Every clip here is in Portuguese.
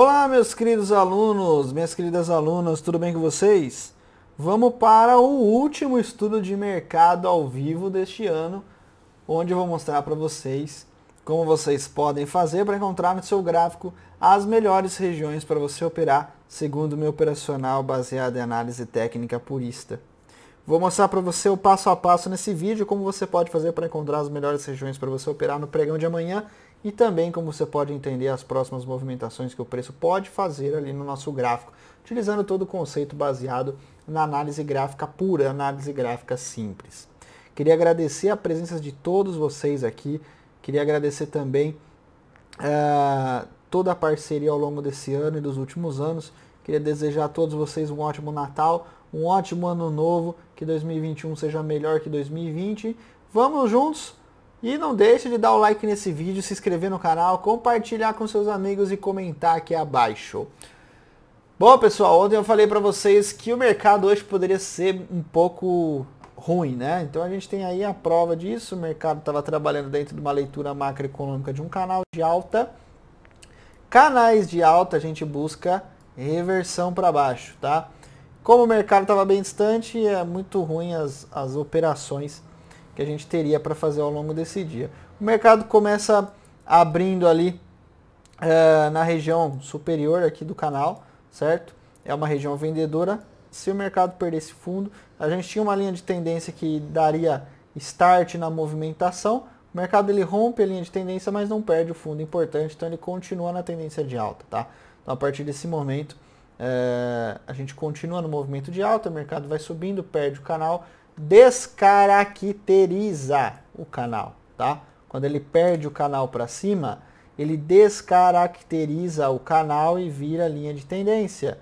Olá, meus queridos alunos, minhas queridas alunas, tudo bem com vocês? Vamos para o último estudo de mercado ao vivo deste ano, onde eu vou mostrar para vocês como vocês podem fazer para encontrar no seu gráfico as melhores regiões para você operar segundo o meu operacional baseado em análise técnica purista. Vou mostrar para você o passo a passo nesse vídeo como você pode fazer para encontrar as melhores regiões para você operar no pregão de amanhã e também como você pode entender as próximas movimentações que o preço pode fazer ali no nosso gráfico, utilizando todo o conceito baseado na análise gráfica pura, análise gráfica simples. Queria agradecer a presença de todos vocês aqui, queria agradecer também uh, toda a parceria ao longo desse ano e dos últimos anos. Queria desejar a todos vocês um ótimo Natal, um ótimo ano novo, que 2021 seja melhor que 2020. Vamos juntos! E não deixe de dar o like nesse vídeo, se inscrever no canal, compartilhar com seus amigos e comentar aqui abaixo. Bom, pessoal, ontem eu falei para vocês que o mercado hoje poderia ser um pouco ruim, né? Então a gente tem aí a prova disso. O mercado estava trabalhando dentro de uma leitura macroeconômica de um canal de alta. Canais de alta a gente busca reversão para baixo, tá? Como o mercado estava bem distante, é muito ruim as, as operações que a gente teria para fazer ao longo desse dia. O mercado começa abrindo ali é, na região superior aqui do canal, certo? É uma região vendedora. Se o mercado perdesse fundo, a gente tinha uma linha de tendência que daria start na movimentação. O mercado ele rompe a linha de tendência, mas não perde o fundo importante, então ele continua na tendência de alta, tá? Então a partir desse momento é, a gente continua no movimento de alta, o mercado vai subindo, perde o canal, descaracteriza o canal, tá? Quando ele perde o canal para cima, ele descaracteriza o canal e vira linha de tendência.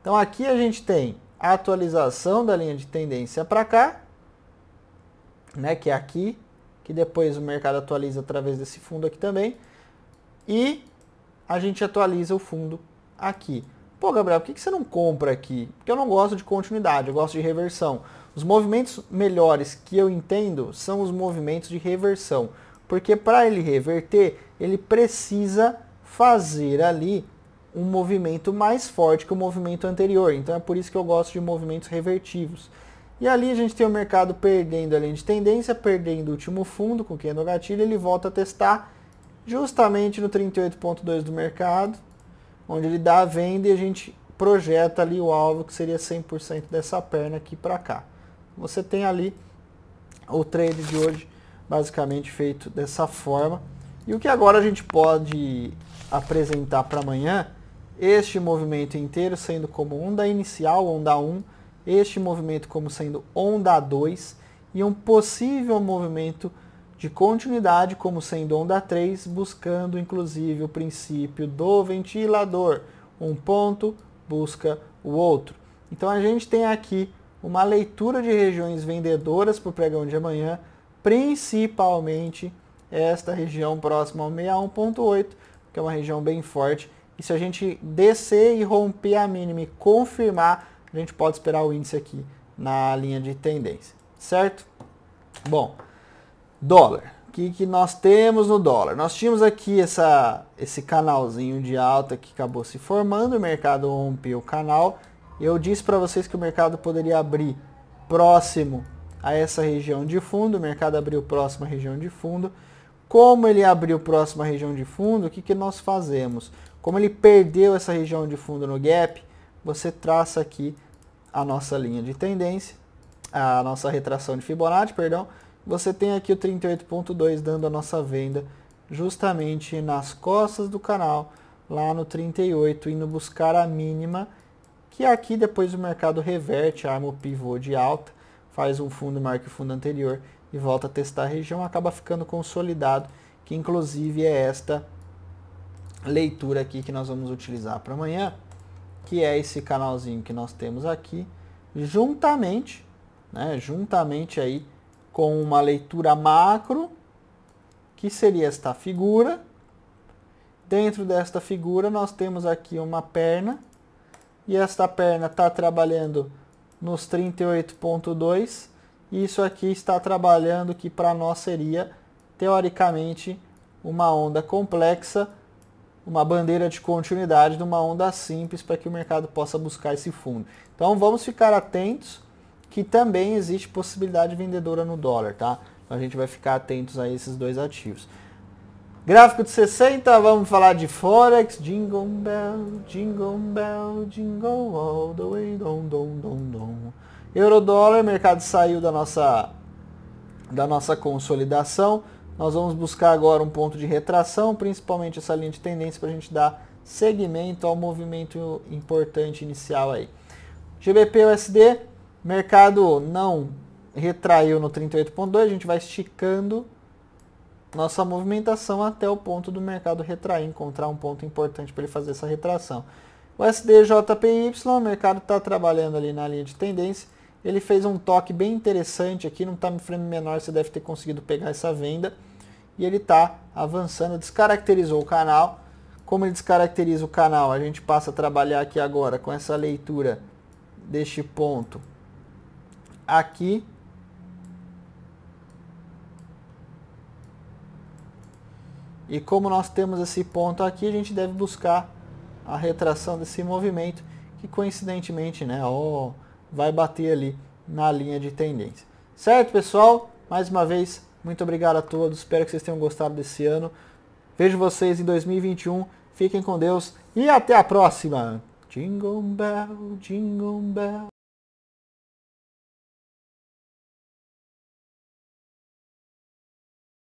Então aqui a gente tem a atualização da linha de tendência para cá, né, que é aqui, que depois o mercado atualiza através desse fundo aqui também, e a gente atualiza o fundo aqui. Pô, Gabriel, por que, que você não compra aqui? Porque eu não gosto de continuidade, eu gosto de reversão. Os movimentos melhores que eu entendo são os movimentos de reversão. Porque para ele reverter, ele precisa fazer ali um movimento mais forte que o movimento anterior. Então é por isso que eu gosto de movimentos revertivos. E ali a gente tem o mercado perdendo linha de tendência, perdendo o último fundo com quem é no gatilho, ele volta a testar justamente no 38.2 do mercado, onde ele dá a venda e a gente projeta ali o alvo que seria 100% dessa perna aqui para cá. Você tem ali o trade de hoje basicamente feito dessa forma. E o que agora a gente pode apresentar para amanhã, este movimento inteiro sendo como onda inicial, onda 1, este movimento como sendo onda 2 e um possível movimento de continuidade como sendo onda 3, buscando inclusive o princípio do ventilador. Um ponto busca o outro. Então a gente tem aqui uma leitura de regiões vendedoras para o pregão de amanhã, principalmente esta região próxima ao 61.8, que é uma região bem forte. E se a gente descer e romper a mínima e confirmar, a gente pode esperar o índice aqui na linha de tendência, certo? Bom, Dólar. O que, que nós temos no dólar? Nós tínhamos aqui essa, esse canalzinho de alta que acabou se formando, o mercado rompeu o canal. Eu disse para vocês que o mercado poderia abrir próximo a essa região de fundo, o mercado abriu próximo à região de fundo. Como ele abriu próximo à região de fundo, o que, que nós fazemos? Como ele perdeu essa região de fundo no gap, você traça aqui a nossa linha de tendência, a nossa retração de Fibonacci, perdão, você tem aqui o 38.2 dando a nossa venda justamente nas costas do canal, lá no 38, indo buscar a mínima, que aqui depois o mercado reverte, arma o pivô de alta, faz um fundo, marca o fundo anterior e volta a testar a região, acaba ficando consolidado, que inclusive é esta leitura aqui que nós vamos utilizar para amanhã, que é esse canalzinho que nós temos aqui, juntamente, né, juntamente aí com uma leitura macro, que seria esta figura. Dentro desta figura nós temos aqui uma perna, e esta perna está trabalhando nos 38.2, e isso aqui está trabalhando que para nós seria, teoricamente, uma onda complexa, uma bandeira de continuidade de uma onda simples para que o mercado possa buscar esse fundo. Então vamos ficar atentos que também existe possibilidade vendedora no dólar, tá? Então a gente vai ficar atentos a esses dois ativos. Gráfico de 60, vamos falar de Forex. Jingle bell, jingle bell, jingle all the way, dom, dom, dom, dom. Euro dólar, mercado saiu da nossa, da nossa consolidação. Nós vamos buscar agora um ponto de retração, principalmente essa linha de tendência para a gente dar segmento ao movimento importante inicial aí. GBP USD, Mercado não retraiu no 38.2, a gente vai esticando nossa movimentação até o ponto do mercado retrair, encontrar um ponto importante para ele fazer essa retração. O SDJPY, o mercado está trabalhando ali na linha de tendência, ele fez um toque bem interessante aqui num time tá frame menor, você deve ter conseguido pegar essa venda, e ele está avançando, descaracterizou o canal, como ele descaracteriza o canal, a gente passa a trabalhar aqui agora com essa leitura deste ponto aqui. E como nós temos esse ponto aqui, a gente deve buscar a retração desse movimento, que coincidentemente né, oh, vai bater ali na linha de tendência. Certo, pessoal? Mais uma vez, muito obrigado a todos. Espero que vocês tenham gostado desse ano. Vejo vocês em 2021. Fiquem com Deus e até a próxima. Jingle bell, jingle bell.